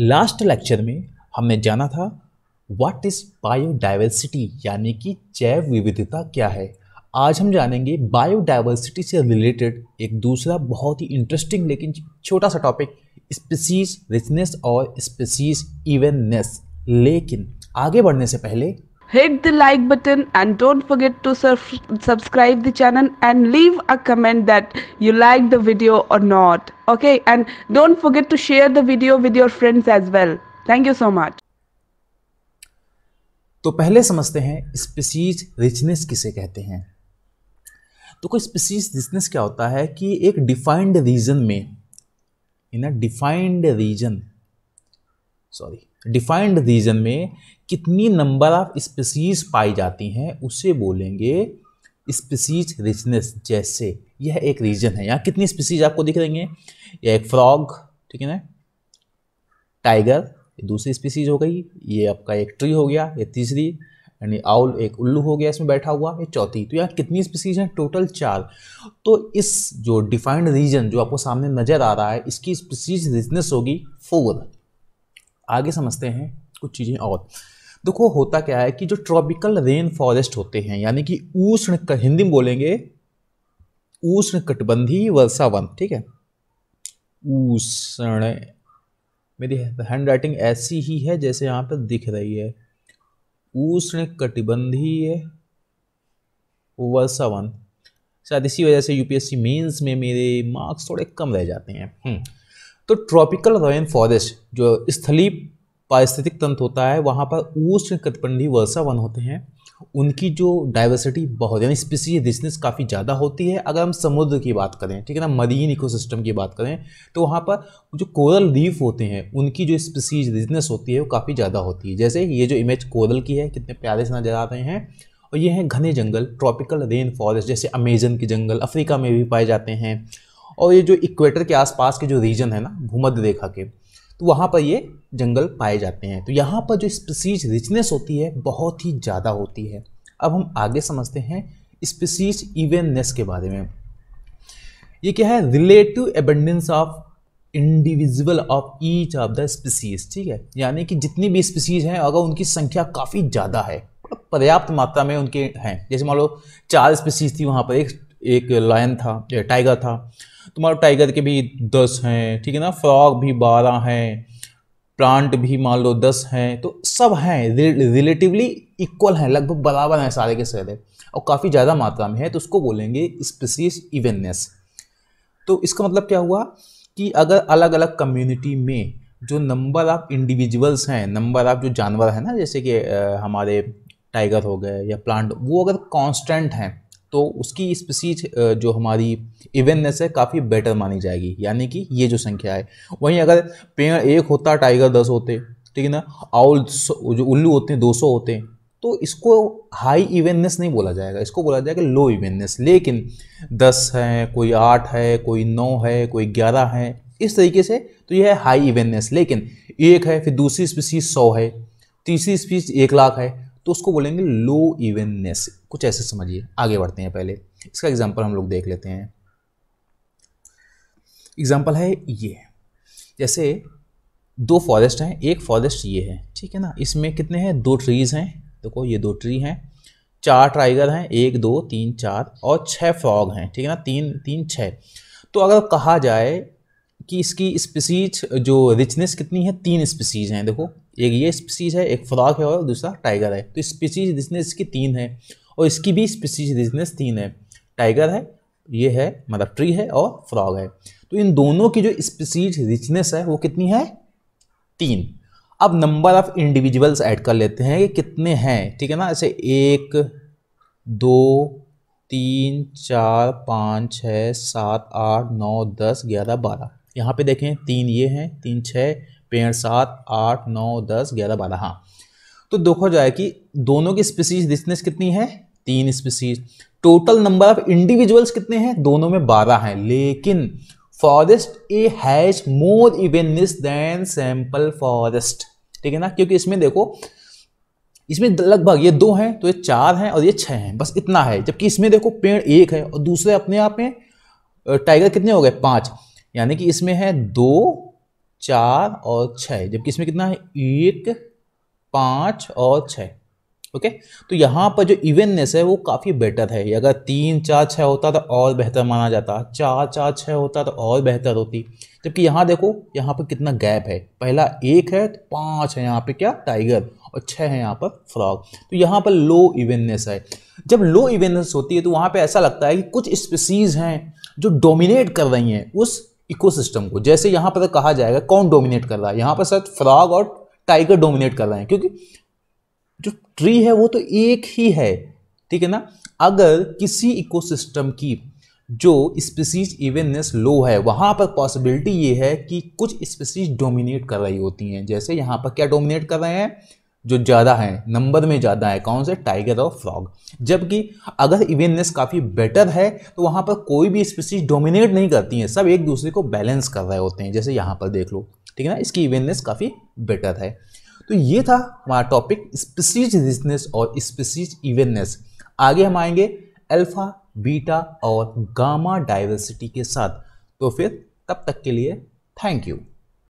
Last lecture में हमने जाना था व्हाट इज़ बायोडाइवर्सिटी यानी कि जैव विविधता क्या है आज हम जानेंगे बायोडाइवर्सिटी से रिलेटेड एक दूसरा बहुत ही इंटरेस्टिंग लेकिन छोटा सा टॉपिक स्पीसीज रिचनेस और स्पीसीज इवेननेस लेकिन आगे बढ़ने से पहले hit the like button and don't forget to subscribe the channel and leave a comment that you like the video or not okay and don't forget to share the video with your friends as well thank you so much तो पहले समझते हैं species richness किसे कहते हैं तो कोई species richness क्या होता है कि एक डिफाइंड रीजन में in a defined region sorry defined region में कितनी नंबर ऑफ स्पीसीज पाई जाती हैं उसे बोलेंगे स्पीसीज रिचनेस जैसे यह एक रीजन है यहाँ कितनी स्पीसीज आपको दिख रही हैं यह एक फ्रॉग ठीक है ना टाइगर दूसरी स्पीसीज हो गई ये आपका एक ट्री हो गया ये तीसरी यानी आउल एक उल्लू हो गया इसमें बैठा हुआ ये चौथी तो यहाँ कितनी स्पीसीज हैं टोटल चार तो इस जो डिफाइंड रीजन जो आपको सामने नज़र आ रहा है इसकी स्पीसीज रिचनेस होगी फोर आगे समझते हैं कुछ चीज़ें और देखो होता क्या है कि जो ट्रॉपिकल रेन फॉरेस्ट होते हैं यानी कि उष्ण हिंदी में बोलेंगे उष्ण कटबंधी वर्षावन ठीक है उष्ण मेरी हैंड राइटिंग ऐसी ही है जैसे यहाँ पर दिख रही है उष्ण कटिबंधीय वर्षावन शायद इसी वजह से यूपीएससी मेंस में मेरे मार्क्स थोड़े कम रह जाते हैं हम्म। तो ट्रॉपिकल रेन फॉरेस्ट जो स्थलीय पारिस्थितिक तंत्र होता है वहाँ पर उष्ण कटपंडी वर्षा वन होते हैं उनकी जो डाइवर्सिटी बहुत यानी स्पीसीज रिचनेस काफ़ी ज़्यादा होती है अगर हम समुद्र की बात करें ठीक है ना मरीन इकोसिस्टम की बात करें तो वहाँ पर जो कोरल रीफ होते हैं उनकी जो स्पीसीज डिजनेस होती है वो काफ़ी ज़्यादा होती है जैसे ये जो इमेज कोरल की है कितने प्यारे से नज़र आ रहे हैं और ये हैं घने जंगल ट्रॉपिकल रेन फॉरेस्ट जैसे अमेजन के जंगल अफ्रीका में भी पाए जाते हैं और ये जो इक्वेटर के आसपास के जो रीजन है ना भूमध्य रेखा के तो वहाँ पर ये जंगल पाए जाते हैं तो यहाँ पर जो स्पीसीज रिचनेस होती है बहुत ही ज़्यादा होती है अब हम आगे समझते हैं स्पीसीज इवेननेस के बारे में ये क्या है relative abundance of individual of each of the species ठीक है यानी कि जितनी भी स्पीसीज हैं अगर उनकी संख्या काफ़ी ज़्यादा है पर्याप्त मात्रा में उनके हैं जैसे मान लो चार स्पीसीज थी वहाँ पर एक एक लायन था या टाइगर था तुम्हारे टाइगर के भी दस हैं ठीक है ना फ्रॉग भी बारह हैं प्लांट भी मान लो दस हैं तो सब हैं रिलेटिवली इक्वल हैं लगभग बराबर हैं सारे के सारे और काफ़ी ज़्यादा मात्रा में है तो उसको बोलेंगे स्पीसीज इवेननेस तो इसका मतलब क्या हुआ कि अगर अलग अलग कम्युनिटी में जो नंबर ऑफ इंडिविजुअल्स हैं नंबर ऑफ जो जानवर हैं ना जैसे कि हमारे टाइगर हो गए या प्लांट वो अगर कांस्टेंट हैं तो उसकी स्पीसीज जो हमारी इवेननेस है काफ़ी बेटर मानी जाएगी यानी कि ये जो संख्या है वहीं अगर पेड़ एक होता टाइगर दस होते ठीक है ना आउल जो उल्लू होते हैं दो सौ होते हैं तो इसको हाई इवेननेस नहीं बोला जाएगा इसको बोला जाएगा लो इवेननेस लेकिन दस हैं कोई आठ है कोई नौ है कोई ग्यारह है इस तरीके से तो यह है हाई इवेननेस लेकिन एक है फिर दूसरी स्पीसीज सौ है तीसरी स्पीसीज एक लाख है तो उसको बोलेंगे लो इवेननेस कुछ ऐसे समझिए आगे बढ़ते हैं पहले इसका एग्जाम्पल हम लोग देख लेते हैं एग्जाम्पल है ये जैसे दो फॉरेस्ट हैं एक फॉरेस्ट ये है ठीक है ना इसमें कितने हैं दो ट्रीज़ हैं देखो ये दो ट्री हैं चार ट्राइगर हैं एक दो तीन चार और छः फ्रॉग हैं ठीक है ना तीन तीन छः तो अगर कहा जाए कि इसकी स्पीसीज जो रिचनेस कितनी है तीन स्पीसीज हैं देखो एक ये स्पीसीज है एक फ्रॉक है और दूसरा टाइगर है तो स्पीसीज बिजनेस इसकी तीन है और इसकी भी स्पीसीज बिजनेस तीन है टाइगर है ये है मतलब ट्री है और फ्रॉग है तो इन दोनों की जो स्पीसीज रिचनेस है वो कितनी है तीन अब नंबर ऑफ इंडिविजुअल्स ऐड कर लेते हैं ये कितने हैं ठीक है ना ऐसे एक दो तीन चार पाँच छः सात आठ नौ दस ग्यारह बारह यहाँ पे देखें तीन ये हैं तीन छः पेड़ सात आठ नौ दस ग्यारह बारह हाँ तो देखो जाए कि दोनों की स्पीसीज डिस्टेंस कितनी है तीन species total number of individuals कितने हैं दोनों में बारह हैं लेकिन forest A has more evenness than sample forest ठीक है ना क्योंकि इसमें देखो इसमें लगभग ये दो हैं तो ये चार हैं और ये छः हैं बस इतना है जबकि इसमें देखो पेड़ एक है और दूसरे अपने आप में टाइगर कितने हो गए पाँच यानी कि इसमें है दो चार और छः जबकि इसमें कितना है एक पाँच और छः ओके तो यहाँ पर जो इवेननेस है वो काफ़ी बेटर है अगर तीन चार छः होता तो और बेहतर माना जाता चार चार छः होता तो और बेहतर होती जबकि यहाँ देखो यहाँ पर कितना गैप है पहला एक है तो पाँच है यहाँ पे क्या टाइगर और छः है यहाँ पर फ्रॉग तो यहाँ पर लो इवेननेस है जब लो इवेननेस होती है तो वहाँ पर ऐसा लगता है कि कुछ स्पीसीज़ हैं जो डोमिनेट कर रही हैं उस इकोसिस्टम को जैसे यहाँ पर तो कहा जाएगा कौन डोमिनेट कर रहा है यहाँ पर शायद फ्रॉग और टाइगर डोमिनेट कर रहे हैं क्योंकि जो ट्री है वो तो एक ही है ठीक है ना अगर किसी इकोसिस्टम की जो स्पीसीज इवेननेस लो है वहाँ पर पॉसिबिलिटी ये है कि कुछ स्पीसीज डोमिनेट कर रही होती हैं जैसे यहाँ पर क्या डोमिनेट कर रहे हैं जो ज़्यादा है नंबर में ज़्यादा है कौन से टाइगर और फ्रॉग जबकि अगर इवेननेस काफ़ी बेटर है तो वहाँ पर कोई भी स्पीसीज डोमिनेट नहीं करती हैं सब एक दूसरे को बैलेंस कर रहे होते हैं जैसे यहाँ पर देख लो ठीक है ना इसकी इवेननेस काफ़ी बेटर है तो ये था हमारा टॉपिक स्पीसीज रिजनेस और स्पीसीज इवेननेस आगे हम आएंगे अल्फ़ा बीटा और गामा डाइवर्सिटी के साथ तो फिर तब तक के लिए थैंक यू